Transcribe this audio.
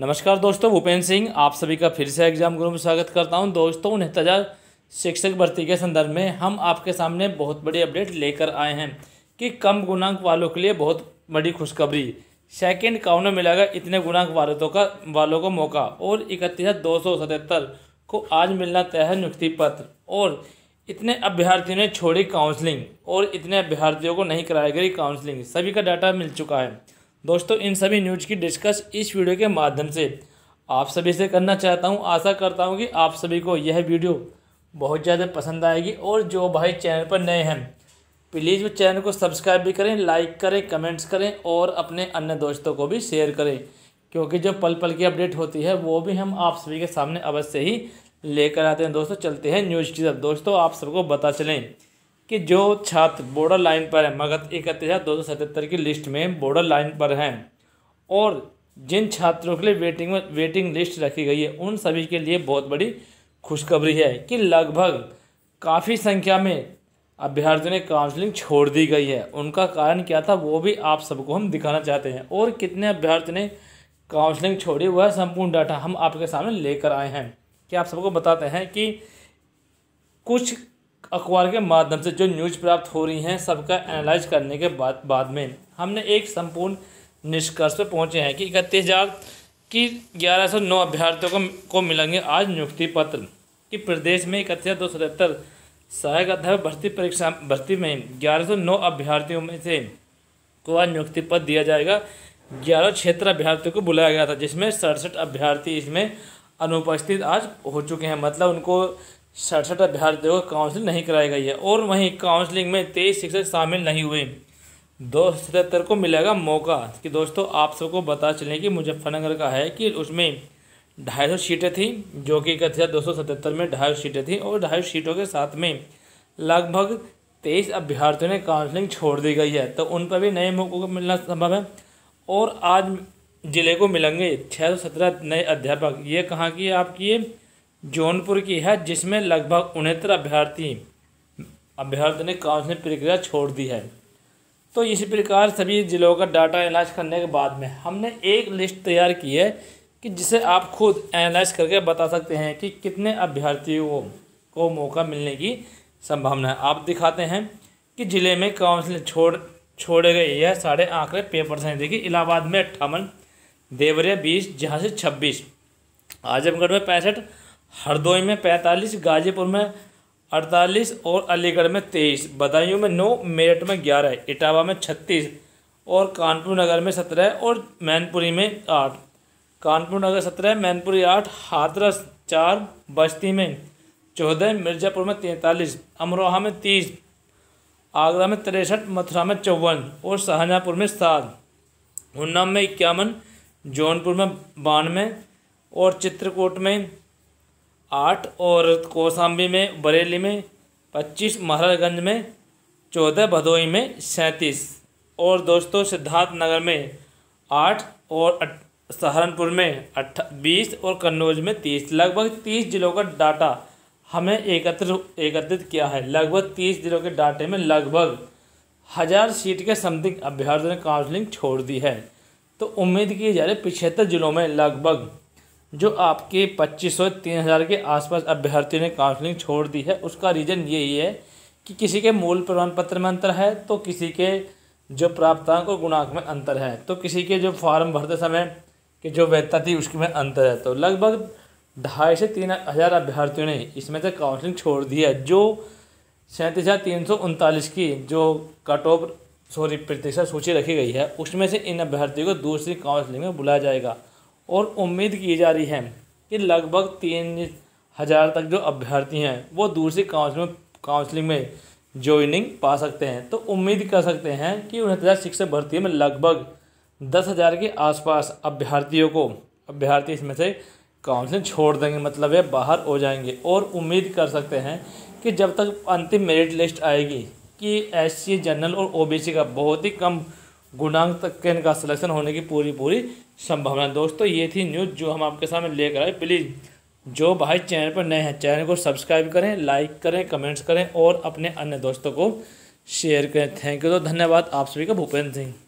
नमस्कार दोस्तों भूपेंद्र सिंह आप सभी का फिर से एग्जाम गुरु में स्वागत करता हूं दोस्तों उनहत्तर शिक्षक भर्ती के संदर्भ में हम आपके सामने बहुत बड़ी अपडेट लेकर आए हैं कि कम गुणांक वालों के लिए बहुत बड़ी खुशखबरी सेकेंड काउंट मिलेगा इतने गुणांक वालों का वालों को मौका और इकतीस दो सौ सतहत्तर को आज मिलना तय है नियुक्ति पत्र और इतने अभ्यर्थियों ने छोड़ी काउंसलिंग और इतने अभ्यर्थियों को नहीं कराई गई काउंसलिंग सभी का डाटा मिल चुका है दोस्तों इन सभी न्यूज़ की डिस्कस इस वीडियो के माध्यम से आप सभी से करना चाहता हूँ आशा करता हूँ कि आप सभी को यह वीडियो बहुत ज़्यादा पसंद आएगी और जो भाई चैनल पर नए हैं प्लीज़ वो चैनल को सब्सक्राइब भी करें लाइक करें कमेंट्स करें और अपने अन्य दोस्तों को भी शेयर करें क्योंकि जो पल पल की अपडेट होती है वो भी हम आप सभी के सामने अवश्य ही लेकर आते हैं दोस्तों चलते हैं न्यूज़ की तरफ दोस्तों आप सबको बता चलें कि जो छात्र बॉर्डर लाइन पर है मगध इकतीस हज़ार दो सौ सतहत्तर की लिस्ट में बॉर्डर लाइन पर हैं और जिन छात्रों के लिए वेटिंग में वेटिंग लिस्ट रखी गई है उन सभी के लिए बहुत बड़ी खुशखबरी है कि लगभग काफ़ी संख्या में अभ्यर्थियों ने काउंसलिंग छोड़ दी गई है उनका कारण क्या था वो भी आप सबको हम दिखाना चाहते हैं और कितने अभ्यर्थी ने काउंसलिंग छोड़ी वह संपूर्ण डाटा हम आपके सामने लेकर आए हैं क्या आप सबको बताते हैं कि कुछ अखबार के माध्यम से जो न्यूज़ प्राप्त हो रही हैं सबका एनालाइज करने के बाद बाद में हमने एक संपूर्ण निष्कर्ष पर पहुंचे हैं कि इकतीस हज़ार की ग्यारह सौ नौ अभ्यर्थियों को को मिलेंगे आज नियुक्ति पत्र कि प्रदेश में इकतीस हज़ार दो सौ तिहत्तर सहायक अध्यापक भर्ती परीक्षा भर्ती में ग्यारह सौ नौ अभ्यर्थियों में से को आज नियुक्ति पत्र दिया जाएगा ग्यारह क्षेत्र अभ्यर्थियों को बुलाया गया था जिसमें सड़सठ अभ्यर्थी इसमें अनुपस्थित आज हो चुके हैं मतलब उनको सड़सठ अभ्यर्थियों को काउंसलिंग नहीं कराई गई है और वहीं काउंसलिंग में तेईस शिक्षक शामिल नहीं हुए दो सतहत्तर को मिलेगा मौका कि दोस्तों आप सबको बता चलें कि मुजफ्फरनगर का है कि उसमें ढाई सौ सीटें थीं जो कि कथिया हज़ार दो सौ सतहत्तर में ढाई सौ सीटें थीं और ढाई सौ सीटों के साथ में लगभग तेईस अभ्यर्थियों ने काउंसलिंग छोड़ दी गई है तो उन पर भी नए मौक़ों को मिलना संभव है और आज ज़िले को मिलेंगे छः सौ सत्रह नए अध्यापक ये कहाँ की आपकी जौनपुर की है जिसमें लगभग उनहत्तर अभ्यर्थी अभ्यर्थी ने काउंसलिंग प्रक्रिया छोड़ दी है तो इसी प्रकार सभी ज़िलों का डाटा एनालाइज करने के बाद में हमने एक लिस्ट तैयार की है कि जिसे आप खुद एनालाइज करके बता सकते हैं कि कितने अभ्यर्थियों को मौका मिलने की संभावना है आप दिखाते हैं कि ज़िले में काउंसिल छोड़ छोड़े गए यह सारे आंकड़े पेपर से देखिए इलाहाबाद में अट्ठावन देवरिया बीस जहाँ से छब्बीस आजमगढ़ में पैंसठ हरदोई में पैंतालीस गाजीपुर में अड़तालीस और अलीगढ़ में तेईस बदायूं में नौ मेरठ में ग्यारह इटावा में छत्तीस और कानपुर नगर में सत्रह और मैनपुरी में आठ कानपुर नगर सत्रह मैनपुरी आठ हाथरस चार बस्ती में चौदह मिर्ज़ापुर में तैंतालीस अमरोहा में तीस आगरा में तिरसठ मथुरा में चौवन और शाहजहाँपुर में सात उन्नाव में इक्यावन जौनपुर में बानवे और चित्रकूट में आठ और कौसाम्बी में बरेली में पच्चीस महाराजगंज में चौदह भदोही में सैंतीस और दोस्तों सिद्धार्थ नगर में आठ और सहारनपुर में अट्ठा बीस और कन्नौज में तीस लगभग तीस जिलों का डाटा हमें एकत्र एकत्रित किया है लगभग तीस जिलों के डाटे में लगभग हज़ार सीट के समथिंग अभ्यर्थियों ने काउंसलिंग छोड़ दी है तो उम्मीद की जा रही पिछहत्तर जिलों में लगभग जो आपके 2500 3000 के आसपास अभ्यर्थियों ने काउंसलिंग छोड़ दी है उसका रीज़न यही है कि किसी के मूल प्रमाण पत्र में अंतर है तो किसी के जो प्राप्तांक और गुणांक में अंतर है तो किसी के जो फॉर्म भरते समय कि जो वैधता थी उसमें अंतर है तो लगभग ढाई से तीन हज़ार अभ्यर्थियों ने इसमें से काउंसलिंग छोड़ दी है जो सैंतीस हज़ार तीन सौ उनतालीस की जो कट ऑफ सॉरी प्रतीक्षा सूची रखी गई है उसमें से इन अभ्यर्थियों को दूसरी काउंसलिंग में बुलाया जाएगा और उम्मीद की जा रही है कि लगभग तीन हज़ार तक जो अभ्यर्थी हैं वो दूसरी काउंसलिंग काउंसलिंग में ज्वाइनिंग पा सकते हैं तो उम्मीद कर सकते हैं कि उनहत्तर हज़ार शिक्षक भर्ती में लगभग दस हज़ार के आसपास अभ्यर्थियों को अभ्यर्थी इसमें से काउंसलिंग छोड़ देंगे मतलब ये बाहर हो जाएंगे और उम्मीद कर सकते हैं कि जब तक अंतिम मेरिट लिस्ट आएगी कि एस जनरल और ओबीसी का बहुत ही कम गुणांक तक के इनका सिलेक्शन होने की पूरी पूरी संभावना दोस्तों ये थी न्यूज़ जो हम आपके सामने लेकर आए प्लीज़ जो भाई चैनल पर नए हैं चैनल को सब्सक्राइब करें लाइक करें कमेंट्स करें और अपने अन्य दोस्तों को शेयर करें थैंक यू तो धन्यवाद आप सभी का भूपेंद्र सिंह